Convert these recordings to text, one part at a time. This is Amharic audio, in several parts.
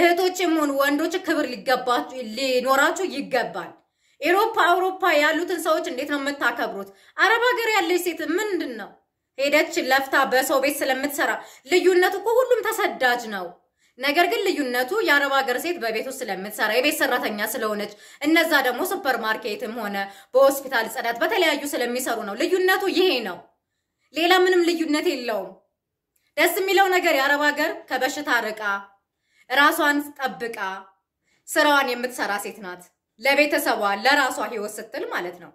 እህቶችም ሆኑ ወንዶች ክብር ሊኖራችሁ ይገባል። ኤሮፓ አውሮፓ ያሉትን ሰዎች እንዴት ነው የምታከብሩት? አረብ ሀገር ያለች ሴት ምንድን ነው ሄደች ለፍታ በሰው ቤት ስለምትሰራ ልዩነቱ እኮ ሁሉም ተሰዳጅ ነው። ነገር ግን ልዩነቱ የአረብ ሀገር ሴት በቤት ውስጥ ስለምትሰራ የቤት ሰራተኛ ስለሆነች፣ እነዛ ደግሞ ሱፐር ማርኬትም ሆነ በሆስፒታል ጽዳት፣ በተለያዩ ስለሚሰሩ ነው። ልዩነቱ ይሄ ነው። ሌላ ምንም ልዩነት የለውም። ደስ የሚለው ነገር የአረብ ሀገር ከበሽታ ርቃ ራሷን ጠብቃ ስራዋን የምትሰራ ሴት ናት። ለቤተሰቧ ለራሷ ህይወት ስትል ማለት ነው።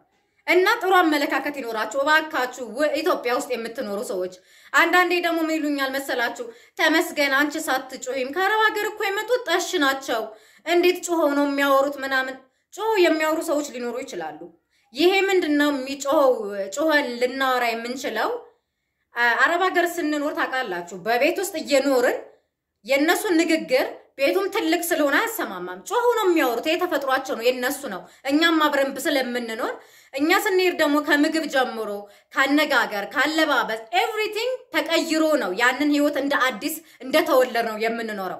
እና ጥሩ አመለካከት ይኖራችሁ እባካችሁ ኢትዮጵያ ውስጥ የምትኖሩ ሰዎች። አንዳንዴ ደግሞ ይሉኛል መሰላችሁ ተመስገን አንቺ ሳትጮሂም፣ ከአረብ ሀገር እኮ የመጡት ጠሽ ናቸው እንዴት ጮኸው ነው የሚያወሩት ምናምን። ጮኸው የሚያወሩ ሰዎች ሊኖሩ ይችላሉ። ይሄ ምንድን ነው የሚጮኸው? ጮኸን ልናወራ የምንችለው አረብ ሀገር ስንኖር ታውቃላችሁ፣ በቤት ውስጥ እየኖርን የእነሱ ንግግር ቤቱም ትልቅ ስለሆነ አያሰማማም። ጮሁ ነው የሚያወሩት። ተፈጥሯቸው ነው የእነሱ ነው። እኛም አብረን ስለምንኖር እኛ ስንሄድ ደግሞ ከምግብ ጀምሮ ካነጋገር፣ ካለባበስ ኤቭሪቲንግ ተቀይሮ ነው ያንን ህይወት እንደ አዲስ እንደተወለድ ነው የምንኖረው።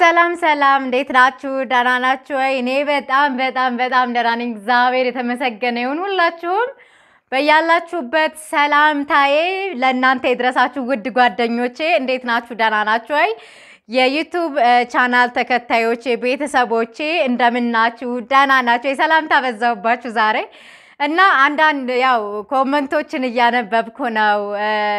ሰላም ሰላም፣ እንዴት ናችሁ? ደህና ናችሁ ወይ? እኔ በጣም በጣም በጣም ደህና ነኝ። እግዚአብሔር የተመሰገነ ይሁን ሁላችሁም በያላችሁበት ሰላምታዬ ለእናንተ የድረሳችሁ ውድ ጓደኞቼ፣ እንዴት ናችሁ? ደህና ናችሁ ወይ? የዩቱብ ቻናል ተከታዮቼ፣ ቤተሰቦቼ እንደምናችሁ? ደህና ናቸው? የሰላምታ በዛውባችሁ ዛሬ እና አንዳንድ ያው ኮመንቶችን እያነበብኩ ነው።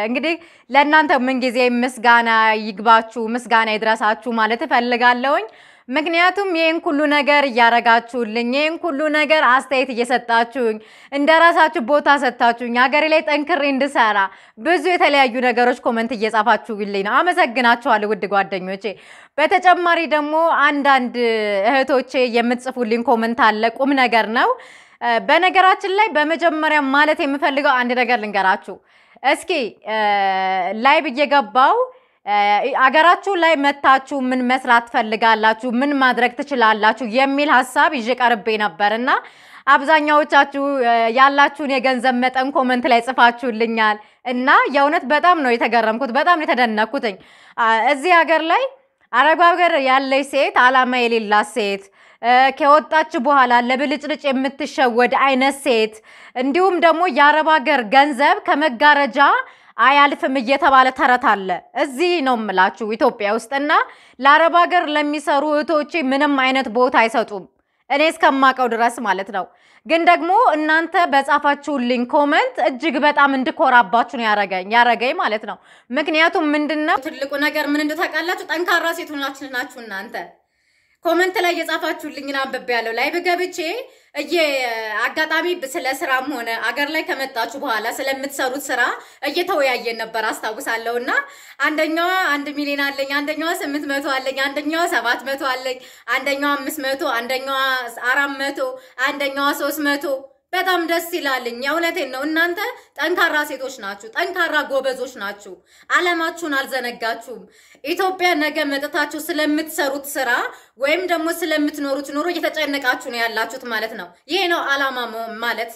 እንግዲህ ለእናንተ ምንጊዜ ምስጋና ይግባችሁ፣ ምስጋና ይድረሳችሁ ማለት እፈልጋለሁኝ። ምክንያቱም ይህን ሁሉ ነገር እያረጋችሁልኝ ይህን ሁሉ ነገር አስተያየት እየሰጣችሁኝ እንደ ራሳችሁ ቦታ ሰጥታችሁኝ ሀገሬ ላይ ጠንክሬ እንድሰራ ብዙ የተለያዩ ነገሮች ኮመንት እየጻፋችሁልኝ ነው። አመሰግናችኋለሁ ውድ ጓደኞቼ። በተጨማሪ ደግሞ አንዳንድ እህቶቼ የምትጽፉልኝ ኮመንት አለ፣ ቁም ነገር ነው። በነገራችን ላይ በመጀመሪያ ማለት የምፈልገው አንድ ነገር ልንገራችሁ። እስኪ ላይብ እየገባው አገራችሁ ላይ መታችሁ ምን መስራት ትፈልጋላችሁ? ምን ማድረግ ትችላላችሁ? የሚል ሀሳብ ይዤ ቀርቤ ነበር እና አብዛኛዎቻችሁ ያላችሁን የገንዘብ መጠን ኮመንት ላይ ጽፋችሁልኛል እና የእውነት በጣም ነው የተገረምኩት፣ በጣም ነው የተደነኩትኝ። እዚህ ሀገር ላይ አረብ ሀገር ያለች ሴት አላማ የሌላት ሴት ከወጣች በኋላ ለብልጭልጭ የምትሸወድ አይነት ሴት እንዲሁም ደግሞ የአረብ ሀገር ገንዘብ ከመጋረጃ አያልፍም እየተባለ ተረት አለ። እዚህ ነው የምላችሁ ኢትዮጵያ ውስጥ እና ለአረብ ሀገር ለሚሰሩ እህቶቼ ምንም አይነት ቦታ አይሰጡም። እኔ እስከማቀው ድረስ ማለት ነው። ግን ደግሞ እናንተ በጻፋችሁልኝ ኮመንት እጅግ በጣም እንድኮራባችሁ ነው ያረገኝ ያረገኝ ማለት ነው። ምክንያቱም ምንድን ነው ትልቁ ነገር ምን እንደታውቃላችሁ፣ ጠንካራ ሴት ሆናችሁ ናችሁ እናንተ ኮመንት ላይ የጻፋችሁልኝን አንብቤ ያለው ላይ በገብቼ እየ አጋጣሚ ስለ ስራም ሆነ አገር ላይ ከመጣችሁ በኋላ ስለምትሰሩት ስራ እየተወያየን ነበር አስታውሳለሁ። እና አንደኛዋ አንድ ሚሊዮን አለኝ፣ አንደኛዋ ስምንት መቶ አለኝ፣ አንደኛዋ ሰባት መቶ አለኝ፣ አንደኛዋ አምስት መቶ አንደኛዋ አራት መቶ አንደኛዋ ሶስት መቶ በጣም ደስ ይላልኝ። የእውነቴን ነው። እናንተ ጠንካራ ሴቶች ናችሁ፣ ጠንካራ ጎበዞች ናችሁ። አለማችሁን አልዘነጋችሁም። ኢትዮጵያ ነገ መጥታችሁ ስለምትሰሩት ስራ ወይም ደግሞ ስለምትኖሩት ኑሮ እየተጨነቃችሁ ነው ያላችሁት ማለት ነው። ይሄ ነው አላማ ማለት።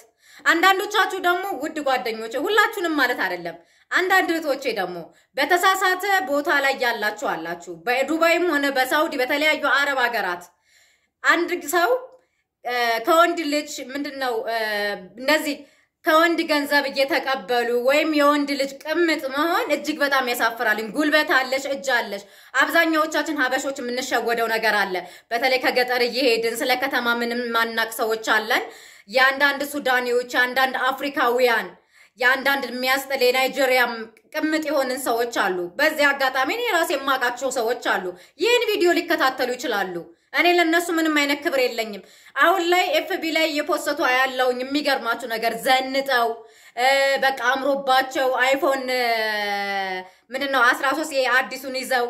አንዳንዶቻችሁ ደግሞ ውድ ጓደኞቼ፣ ሁላችሁንም ማለት አይደለም፣ አንዳንድ እህቶቼ ደግሞ በተሳሳተ ቦታ ላይ ያላችሁ አላችሁ። በዱባይም ሆነ በሳውዲ በተለያዩ አረብ ሀገራት አንድ ሰው ከወንድ ልጅ ምንድን ነው እነዚህ ከወንድ ገንዘብ እየተቀበሉ ወይም የወንድ ልጅ ቅምጥ መሆን እጅግ በጣም ያሳፍራልኝ። ጉልበት አለሽ፣ እጅ አለሽ። አብዛኛዎቻችን ሀበሾች የምንሸወደው ነገር አለ። በተለይ ከገጠር እየሄድን ስለ ከተማ ምንም ማናቅ ሰዎች አለን። የአንዳንድ ሱዳኔዎች፣ የአንዳንድ አፍሪካውያን፣ የአንዳንድ የሚያስጠል የናይጄሪያ ቅምጥ የሆንን ሰዎች አሉ። በዚህ አጋጣሚ እኔ ራሴ የማውቃቸው ሰዎች አሉ። ይህን ቪዲዮ ሊከታተሉ ይችላሉ። እኔ ለእነሱ ምንም አይነት ክብር የለኝም። አሁን ላይ ኤፍቢ ላይ እየፖሰቱ ያለውኝ የሚገርማችሁ ነገር ዘንጠው በቃ አምሮባቸው አይፎን ምንድን ነው አስራ ሶስት አዲሱን ይዘው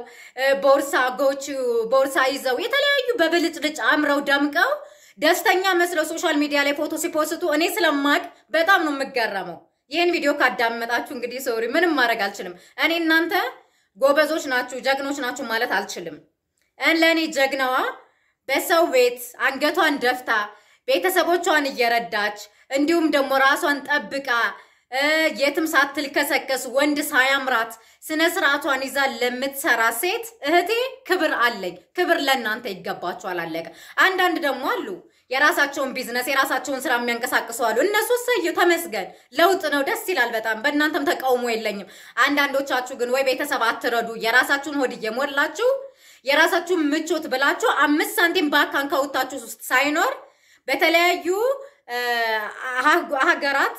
ቦርሳ ጎቹ ቦርሳ ይዘው የተለያዩ በብልጭልጭ አምረው ደምቀው ደስተኛ መስለው ሶሻል ሚዲያ ላይ ፎቶ ሲፖስቱ እኔ ስለማቅ በጣም ነው የምገረመው። ይህን ቪዲዮ ካዳመጣችሁ እንግዲህ ሶሪ፣ ምንም ማድረግ አልችልም። እኔ እናንተ ጎበዞች ናችሁ፣ ጀግኖች ናችሁ ማለት አልችልም። ለእኔ ጀግናዋ በሰው ቤት አንገቷን ደፍታ ቤተሰቦቿን እየረዳች እንዲሁም ደግሞ ራሷን ጠብቃ የትም ሳትልከሰከስ ወንድ ሳያምራት ስነ ስርዓቷን ይዛ ለምትሰራ ሴት እህቴ ክብር አለኝ። ክብር ለእናንተ ይገባችኋል። አለቀ። አንዳንድ ደግሞ አሉ የራሳቸውን ቢዝነስ የራሳቸውን ስራ የሚያንቀሳቅሱ አሉ። እነሱ ሰዩ ተመስገን፣ ለውጥ ነው፣ ደስ ይላል በጣም በእናንተም ተቃውሞ የለኝም። አንዳንዶቻችሁ ግን ወይ ቤተሰብ አትረዱ፣ የራሳችሁን ሆድ እየሞላችሁ የራሳችሁን ምቾት ብላችሁ አምስት ሳንቲም ባንክ ከውታችሁ ውስጥ ሳይኖር በተለያዩ ሀገራት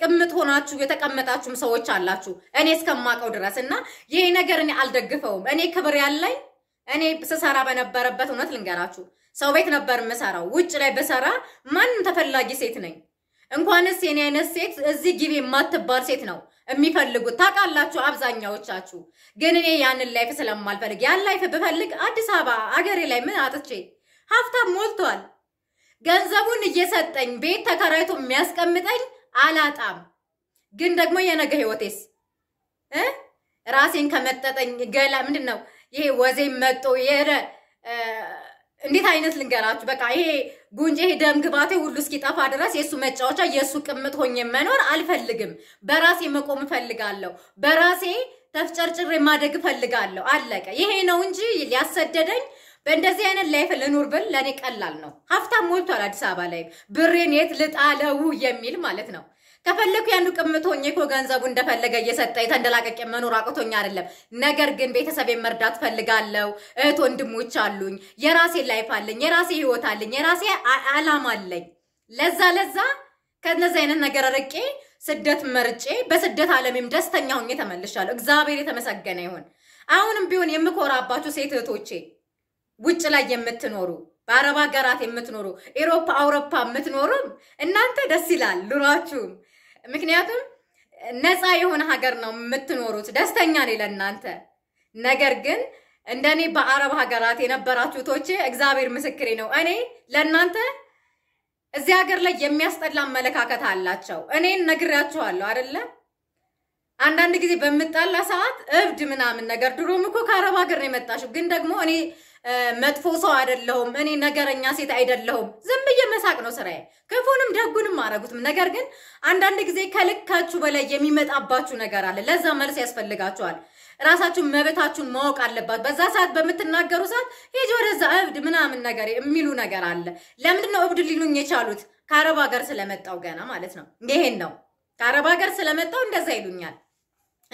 ቅምት ሆናችሁ የተቀመጣችሁም ሰዎች አላችሁ፣ እኔ እስከማውቀው ድረስ እና ይሄ ነገር እኔ አልደግፈውም። እኔ ክብር ያለኝ እኔ ስሰራ በነበረበት እውነት ልንገራችሁ፣ ሰው ቤት ነበር የምሰራው። ውጭ ላይ በሰራ ማንም ተፈላጊ ሴት ነኝ። እንኳንስ የኔ አይነት ሴት እዚህ ግቢ የማትባል ሴት ነው የሚፈልጉት ታውቃላችሁ፣ አብዛኛዎቻችሁ። ግን እኔ ያንን ላይፍ ስለማልፈልግ ያን ላይፍ ብፈልግ አዲስ አበባ አገሬ ላይ ምን አጥቼ ሀብታም ሞልቷል። ገንዘቡን እየሰጠኝ ቤት ተከራይቶ የሚያስቀምጠኝ አላጣም። ግን ደግሞ የነገ ህይወቴስ ራሴን ከመጠጠኝ ገላ ምንድን ነው ይሄ ወዜ መጦ የረ እንዴት አይነት ልንገራችሁ በቃ ይሄ ጉንጄ ደም ግባቴ ሁሉ እስኪጠፋ ድረስ የእሱ መጫወቻ የእሱ ቅምጥ ሆኜ መኖር አልፈልግም። በራሴ መቆም እፈልጋለሁ። በራሴ ተፍጨርጭሬ ማደግ እፈልጋለሁ። አለቀ። ይሄ ነው እንጂ ሊያሰደደኝ በእንደዚህ አይነት ላይፍ ልኑር ብል ለእኔ ቀላል ነው። ሀብታም ሞልቷል አዲስ አበባ ላይ ብሬን የት ልጣለው የሚል ማለት ነው። ከፈለኩ ያንዱ ቅምት ሆኜ እኮ ገንዘቡ እንደፈለገ እየሰጠ የተንደላቀቅ መኖር አቅቶኝ አይደለም። ነገር ግን ቤተሰቤን መርዳት ፈልጋለሁ። እህት ወንድሞች አሉኝ። የራሴ ላይፍ አለኝ። የራሴ ህይወት አለኝ። የራሴ አላማ አለኝ። ለዛ ለዛ ከነዚህ አይነት ነገር ርቄ ስደት መርጬ በስደት ዓለሜም ደስተኛ ሆኜ ተመልሻለሁ። እግዚአብሔር የተመሰገነ ይሁን። አሁንም ቢሆን የምኮራባችሁ ሴት እህቶቼ ውጭ ላይ የምትኖሩ በአረብ ሀገራት የምትኖሩ ኤሮፓ አውሮፓ የምትኖሩም እናንተ ደስ ይላል ኑሯችሁም ምክንያቱም ነፃ የሆነ ሀገር ነው የምትኖሩት። ደስተኛ ነኝ ለእናንተ። ነገር ግን እንደኔ በአረብ ሀገራት የነበራችሁ ቶቼ እግዚአብሔር ምስክሬ ነው። እኔ ለእናንተ እዚህ ሀገር ላይ የሚያስጠላ አመለካከት አላቸው። እኔን ነግሬያችኋለሁ አይደለም። አንዳንድ ጊዜ በምጣላ ሰዓት እብድ ምናምን ነገር ድሮም እኮ ከአረብ ሀገር ነው የመጣሽው፣ ግን ደግሞ እኔ መጥፎ ሰው አይደለሁም። እኔ ነገረኛ ሴት አይደለሁም። ዝም ብዬ መሳቅ ነው ስራዬ። ክፉንም ደጉንም አረጉትም። ነገር ግን አንዳንድ ጊዜ ከልካችሁ በላይ የሚመጣባችሁ ነገር አለ። ለዛ መልስ ያስፈልጋችኋል። ራሳችሁን መብታችሁን ማወቅ አለባት። በዛ ሰዓት በምትናገሩ ሰዓት ሂጂ ወደዛ እብድ ምናምን ነገር የሚሉ ነገር አለ። ለምንድነው ነው እብድ ሊሉኝ የቻሉት? ከአረብ ሀገር ስለመጣው ገና ማለት ነው። ይሄን ነው ከአረብ ሀገር ስለመጣው እንደዛ ይሉኛል።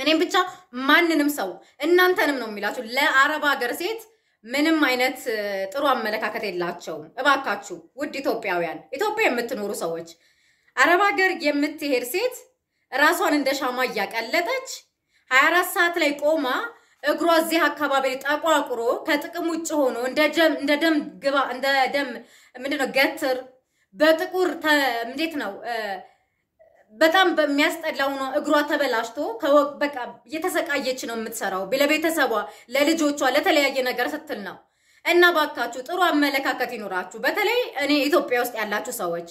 እኔም ብቻ ማንንም ሰው እናንተንም ነው የሚላችሁ ለአረብ ሀገር ሴት ምንም አይነት ጥሩ አመለካከት የላቸውም። እባካችሁ ውድ ኢትዮጵያውያን፣ ኢትዮጵያ የምትኖሩ ሰዎች አረብ ሀገር የምትሄድ ሴት ራሷን እንደ ሻማ እያቀለጠች 24 ሰዓት ላይ ቆማ እግሯ እዚህ አካባቢ ጠቋቁሮ ከጥቅም ውጭ ሆኖ እንደ ደም ግባ እንደ ደም ምንድነው ገትር በጥቁር እንዴት ነው በጣም በሚያስጠላው ነው። እግሯ ተበላሽቶ በቃ እየተሰቃየች ነው የምትሰራው ለቤተሰቧ፣ ለልጆቿ፣ ለተለያየ ነገር ስትል ነው። እና ባካችሁ ጥሩ አመለካከት ይኖራችሁ። በተለይ እኔ ኢትዮጵያ ውስጥ ያላችሁ ሰዎች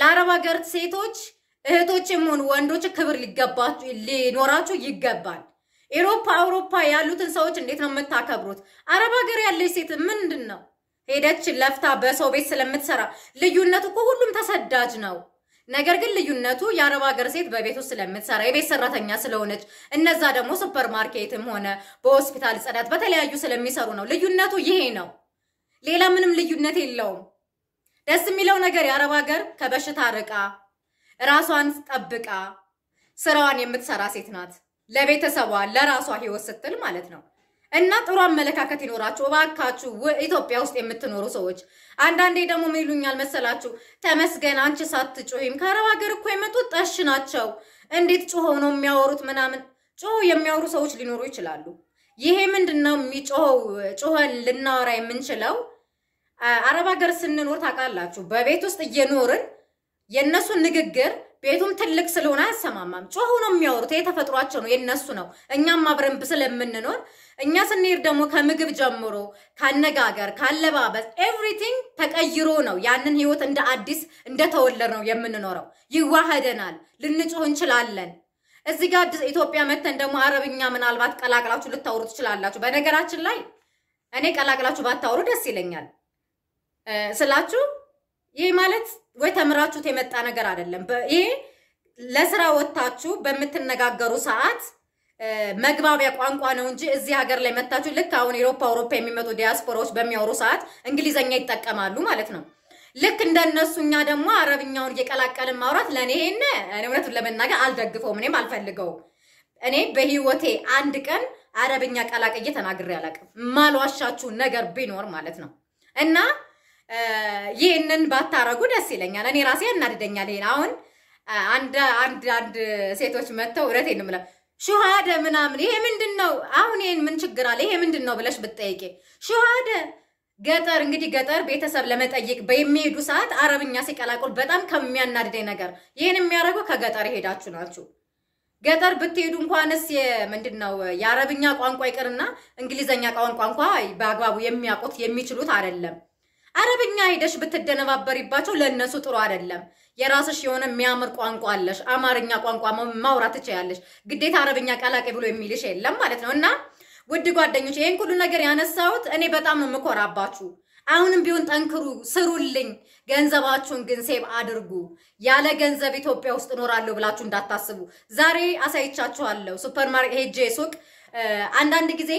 ለአረብ ሀገር ሴቶች እህቶች የሆኑ ወንዶች ክብር ሊኖራችሁ ይገባል። ኤሮፓ አውሮፓ ያሉትን ሰዎች እንዴት ነው የምታከብሩት? አረብ ሀገር ያለች ሴት ምንድን ነው ሄደች ለፍታ በሰው ቤት ስለምትሰራ ልዩነት እኮ ሁሉም ተሰዳጅ ነው። ነገር ግን ልዩነቱ የአረብ ሀገር ሴት በቤት ውስጥ ስለምትሰራ የቤት ሰራተኛ ስለሆነች፣ እነዛ ደግሞ ሱፐር ማርኬትም ሆነ በሆስፒታል ጽዳት፣ በተለያዩ ስለሚሰሩ ነው። ልዩነቱ ይሄ ነው። ሌላ ምንም ልዩነት የለውም። ደስ የሚለው ነገር የአረብ ሀገር ከበሽታ ርቃ ራሷን ጠብቃ ስራዋን የምትሰራ ሴት ናት። ለቤተሰቧ ለራሷ ህይወት ስትል ማለት ነው። እና ጥሩ አመለካከት ይኖራችሁ እባካችሁ ኢትዮጵያ ውስጥ የምትኖሩ ሰዎች። አንዳንዴ ደግሞ ሚሉኛል መሰላችሁ ተመስገን አንቺ ሳትጮሂም፣ ከአረብ ሀገር እኮ የመጡት ጠሽ ናቸው፣ እንዴት ጮኸው ነው የሚያወሩት ምናምን። ጮኸው የሚያወሩ ሰዎች ሊኖሩ ይችላሉ። ይሄ ምንድን ነው የሚጮኸው? ጮኸን ልናወራ የምንችለው አረብ ሀገር ስንኖር ታውቃላችሁ፣ በቤት ውስጥ እየኖርን የእነሱን ንግግር ቤቱም ትልቅ ስለሆነ አያሰማማም። ጮሁ ነው የሚያወሩት። የተፈጥሯቸው ነው የነሱ ነው። እኛም አብረን ስለምንኖር እኛ ስንሄድ ደግሞ ከምግብ ጀምሮ ከአነጋገር፣ ካለባበስ ኤቭሪቲንግ ተቀይሮ ነው ያንን ህይወት እንደ አዲስ እንደተወለድ ነው የምንኖረው። ይዋሀደናል ልንጮህ እንችላለን። እዚህ ጋር ኢትዮጵያ መተን ደግሞ አረብኛ ምናልባት ቀላቅላችሁ ልታወሩ ትችላላችሁ። በነገራችን ላይ እኔ ቀላቅላችሁ ባታወሩ ደስ ይለኛል ስላችሁ ይህ ማለት ወይ ተምራችሁት የመጣ ነገር አይደለም። ይሄ ለስራ ወጥታችሁ በምትነጋገሩ ሰዓት መግባቢያ ቋንቋ ነው እንጂ እዚህ ሀገር ላይ መታችሁ ልክ አሁን ኤሮፓ አውሮፓ የሚመጡ ዲያስፖራዎች በሚያወሩ ሰዓት እንግሊዘኛ ይጠቀማሉ ማለት ነው። ልክ እንደነሱ እኛ ደግሞ አረብኛውን እየቀላቀልን ማውራት ለእኔ ይሄን እውነቱን ለመናገር አልደግፈውም፣ እኔም አልፈልገው። እኔ በህይወቴ አንድ ቀን አረብኛ ቀላቅዬ ተናግሬ አላውቅም። ማልዋሻችሁ ነገር ቢኖር ማለት ነው እና ይህንን ባታረጉ ደስ ይለኛል። እኔ ራሴ ያናድደኛል። ይሄን አሁን አንድ አንድ አንድ ሴቶች መጥተው እውነቴን ነው የምለው ሸሃደ ምናምን ይሄ ምንድን ነው? አሁን ይሄን ምን ችግር አለ? ይሄ ምንድን ነው ብለሽ ብትጠይቂ ሹሃደ ገጠር እንግዲህ ገጠር ቤተሰብ ለመጠየቅ በሚሄዱ ሰዓት አረብኛ ሲቀላቅሉ በጣም ከሚያናድደኝ ነገር ይህን የሚያደርገው ከገጠር የሄዳችሁ ናችሁ። ገጠር ብትሄዱ እንኳንስ ምንድን ነው የአረብኛ ቋንቋ ይቅርና እንግሊዘኛ ቋንቋ እንኳ በአግባቡ የሚያውቁት የሚችሉት አይደለም። አረብኛ ሄደሽ ብትደነባበሪባቸው ለእነሱ ጥሩ አይደለም። የራስሽ የሆነ የሚያምር ቋንቋ አለሽ። አማርኛ ቋንቋ ማውራት ትችያለሽ። ግዴታ አረብኛ ቀላቂ ብሎ የሚልሽ የለም ማለት ነው። እና ውድ ጓደኞች ይህን ሁሉ ነገር ያነሳሁት እኔ በጣም ነው የምኮራባችሁ። አሁንም ቢሆን ጠንክሩ፣ ስሩልኝ። ገንዘባችሁን ግን ሴብ አድርጉ። ያለ ገንዘብ ኢትዮጵያ ውስጥ እኖራለሁ ብላችሁ እንዳታስቡ። ዛሬ አሳይቻችኋለሁ። ሱፐርማርኬት ሄጄ ሱቅ አንዳንድ ጊዜ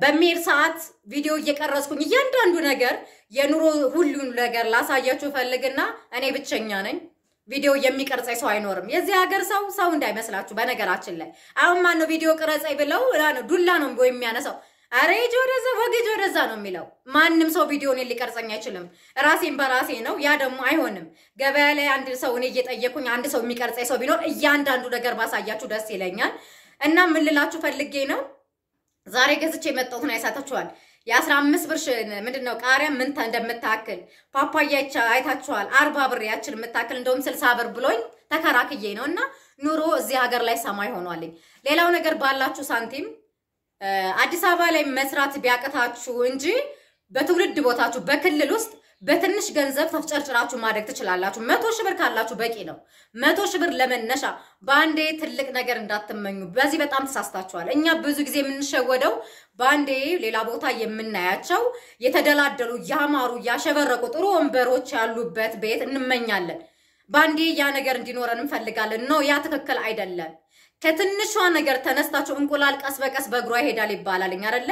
በሚሄድ ሰዓት ቪዲዮ እየቀረጽኩኝ እያንዳንዱ ነገር የኑሮ ሁሉን ነገር ላሳያችሁ ፈልግና እኔ ብቸኛ ነኝ። ቪዲዮ የሚቀርጸኝ ሰው አይኖርም። የዚህ ሀገር ሰው ሰው እንዳይመስላችሁ። በነገራችን ላይ አሁን ማን ነው ቪዲዮ ቅረጸኝ ብለው ዱላ ነው የሚያነሳው። አረ ወደዛ ወግጅ ወደዛ ነው የሚለው። ማንም ሰው ቪዲዮ እኔን ሊቀርጸኝ አይችልም። ራሴን በራሴ ነው። ያ ደግሞ አይሆንም። ገበያ ላይ አንድ ሰው እኔ እየጠየኩኝ አንድ ሰው የሚቀርጸኝ ሰው ቢኖር እያንዳንዱ ነገር ባሳያችሁ ደስ ይለኛል። እና ምን ልላችሁ ፈልጌ ነው ዛሬ ገዝቼ የመጣሁትን አይሳታችኋል። የአስራ አምስት ብር ምንድን ነው ቃሪያ ምን እንደምታክል ፓፓያ አይታችኋል። አርባ ብር ያችን የምታክል እንደውም ስልሳ ብር ብሎኝ ተከራክዬ ነው እና ኑሮ እዚህ ሀገር ላይ ሰማይ ሆኗልኝ። ሌላው ነገር ባላችሁ ሳንቲም አዲስ አበባ ላይ መስራት ቢያቅታችሁ እንጂ በትውልድ ቦታችሁ በክልል ውስጥ በትንሽ ገንዘብ ተፍጨርጭራችሁ ማድረግ ትችላላችሁ። መቶ ሺህ ብር ካላችሁ በቂ ነው። መቶ ሺህ ብር ለመነሻ በአንዴ ትልቅ ነገር እንዳትመኙ። በዚህ በጣም ተሳስታችኋል። እኛ ብዙ ጊዜ የምንሸወደው በአንዴ ሌላ ቦታ የምናያቸው የተደላደሉ ያማሩ፣ ያሸበረቁ ጥሩ ወንበሮች ያሉበት ቤት እንመኛለን። በአንዴ ያ ነገር እንዲኖረን እንፈልጋለን። ነው ያ ትክክል አይደለም። ከትንሿ ነገር ተነስታችሁ እንቁላል ቀስ በቀስ በእግሯ ይሄዳል ይባላል አይደለ?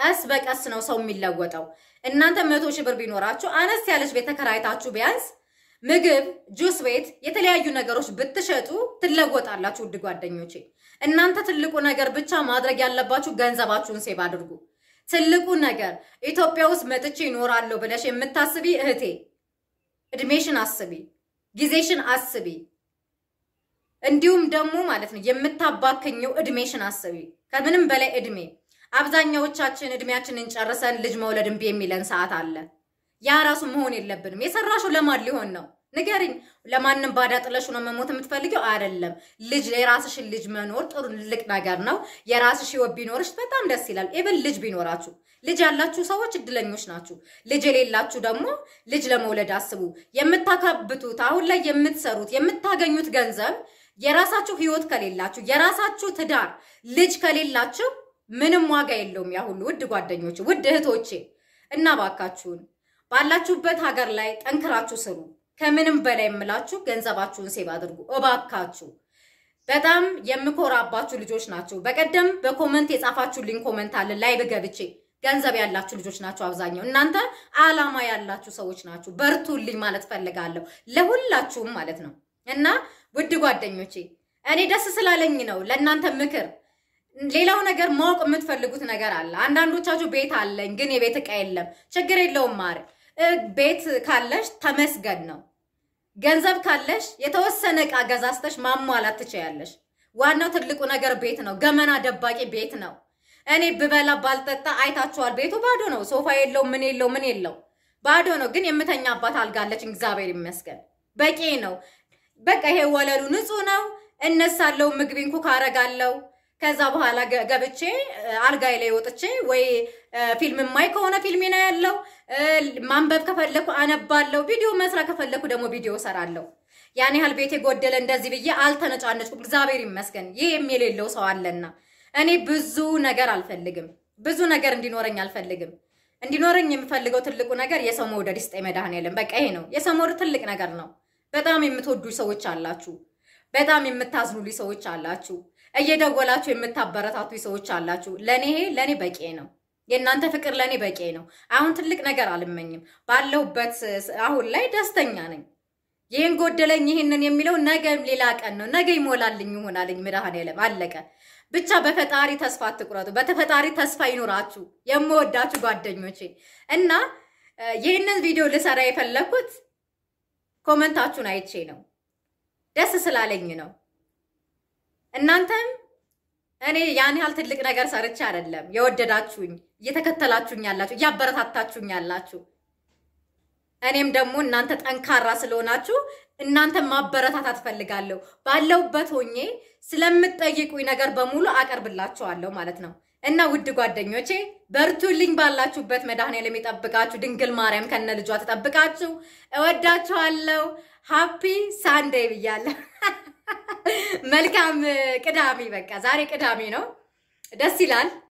ቀስ በቀስ ነው ሰው የሚለወጠው። እናንተ መቶ ሺህ ብር ቢኖራችሁ አነስ ያለች ቤት ተከራይታችሁ ቢያንስ ምግብ፣ ጁስ ቤት፣ የተለያዩ ነገሮች ብትሸጡ ትለወጣላችሁ። ውድ ጓደኞቼ እናንተ ትልቁ ነገር ብቻ ማድረግ ያለባችሁ ገንዘባችሁን ሴብ አድርጉ። ትልቁ ነገር ኢትዮጵያ ውስጥ መጥቼ ይኖራለሁ ብለሽ የምታስቢ እህቴ እድሜሽን አስቢ፣ ጊዜሽን አስቢ። እንዲሁም ደግሞ ማለት ነው የምታባክኘው እድሜሽን አስቢ፣ ከምንም በላይ እድሜ አብዛኛዎቻችን እድሜያችንን ጨርሰን ልጅ መውለድ እምቢ የሚለን ሰዓት አለ። ያ ራሱ መሆን የለብንም። የሰራሽው ለማን ሊሆን ነው? ንገሪኝ። ለማንም ባዳ ጥለሽ ነው መሞት የምትፈልጊው? አይደለም። ልጅ የራስሽን ልጅ መኖር ጥሩ ልቅ ነገር ነው። የራስሽ ህይወት ቢኖርሽ በጣም ደስ ይላል። ኢቭን ልጅ ቢኖራችሁ ልጅ ያላችሁ ሰዎች እድለኞች ናችሁ። ልጅ የሌላችሁ ደግሞ ልጅ ለመውለድ አስቡ። የምታካብቱት አሁን ላይ የምትሰሩት የምታገኙት ገንዘብ የራሳችሁ ህይወት ከሌላችሁ፣ የራሳችሁ ትዳር ልጅ ከሌላችሁ ምንም ዋጋ የለውም ያ ሁሉ ውድ ጓደኞቼ፣ ውድ እህቶቼ እና ባካችሁን ባላችሁበት ሀገር ላይ ጠንክራችሁ ስሩ። ከምንም በላይ የምላችሁ ገንዘባችሁን ሴብ አድርጉ እባካችሁ። በጣም የምኮራባችሁ ልጆች ናቸው። በቀደም በኮመንት የጻፋችሁልኝ ኮመንት አለ ላይ ብገብቼ ገንዘብ ያላችሁ ልጆች ናቸው። አብዛኛው እናንተ አላማ ያላችሁ ሰዎች ናችሁ። በርቱልኝ ማለት ፈልጋለሁ ለሁላችሁም ማለት ነው። እና ውድ ጓደኞቼ እኔ ደስ ስላለኝ ነው ለእናንተ ምክር ሌላው ነገር ማወቅ የምትፈልጉት ነገር አለ። አንዳንዶቻችሁ ቤት አለኝ ግን የቤት እቃ የለም። ችግር የለውም ማር ቤት ካለሽ ተመስገን ነው። ገንዘብ ካለሽ የተወሰነ እቃ ገዛስተሽ ማሟላት ትችያለሽ። ዋናው ትልቁ ነገር ቤት ነው። ገመና ደባቂ ቤት ነው። እኔ ብበላ ባልጠጣ አይታችኋል። ቤቱ ባዶ ነው። ሶፋ የለው፣ ምን የለው፣ ምን የለው፣ ባዶ ነው። ግን የምተኛባት አልጋለች። እግዚአብሔር ይመስገን በቂ ነው። በቃ ይሄ ወለሉ ንጹህ ነው። እነሳለው፣ ምግቤን ኩክ አረጋለው። ከዛ በኋላ ገብቼ አልጋይ ላይ ወጥቼ ወይ ፊልም ማይ ከሆነ ፊልም ነው ያለው። ማንበብ ከፈለኩ አነባለሁ። ቪዲዮ መስራት ከፈለኩ ደግሞ ቪዲዮ ሰራለሁ። ያን ያህል ቤት የጎደለ እንደዚህ ብዬ አልተነጫነጭኩም። እግዚአብሔር ይመስገን። ይህ የሌለው ሰው አለና እኔ ብዙ ነገር አልፈልግም። ብዙ ነገር እንዲኖረኝ አልፈልግም። እንዲኖረኝ የምፈልገው ትልቁ ነገር የሰው መውደድ ይስጠኝ መድኃኔዓለም። በቃ ይሄ ነው የሰው መውደድ። ትልቅ ነገር ነው። በጣም የምትወዱ ሰዎች አላችሁ። በጣም የምታዝኑልኝ ሰዎች አላችሁ። እየደወላችሁ የምታበረታቱ ሰዎች አላችሁ። ለእኔ ለእኔ በቂ ነው። የእናንተ ፍቅር ለእኔ በቂ ነው። አሁን ትልቅ ነገር አልመኝም። ባለሁበት አሁን ላይ ደስተኛ ነኝ። ይህን ጎደለኝ ይህንን የሚለው ነገም ሌላ ቀን ነው። ነገ ይሞላልኝ ይሆናልኝ። መድኃኔዓለም አለቀ። ብቻ በፈጣሪ ተስፋ አትቁረጡ። በተፈጣሪ ተስፋ ይኑራችሁ የምወዳችሁ ጓደኞቼ። እና ይህንን ቪዲዮ ልሰራ የፈለግኩት ኮመንታችሁን አይቼ ነው፣ ደስ ስላለኝ ነው። እናንተም እኔ ያን ያህል ትልቅ ነገር ሰርቼ አይደለም የወደዳችሁኝ እየተከተላችሁኝ ያላችሁ እያበረታታችሁኝ ያላችሁ እኔም ደግሞ እናንተ ጠንካራ ስለሆናችሁ እናንተ ማበረታታት ፈልጋለሁ። ባለውበት ሆኜ ስለምጠይቁኝ ነገር በሙሉ አቀርብላችኋለሁ ማለት ነው። እና ውድ ጓደኞቼ በርቱልኝ። ባላችሁበት መድኃኔዓለም ይጠብቃችሁ። ድንግል ማርያም ከነ ልጇ ትጠብቃችሁ። እወዳችኋለሁ። ሀፒ ሳንዴይ ብያለሁ። መልካም ቅዳሜ። በቃ ዛሬ ቅዳሜ ነው። ደስ ይላል።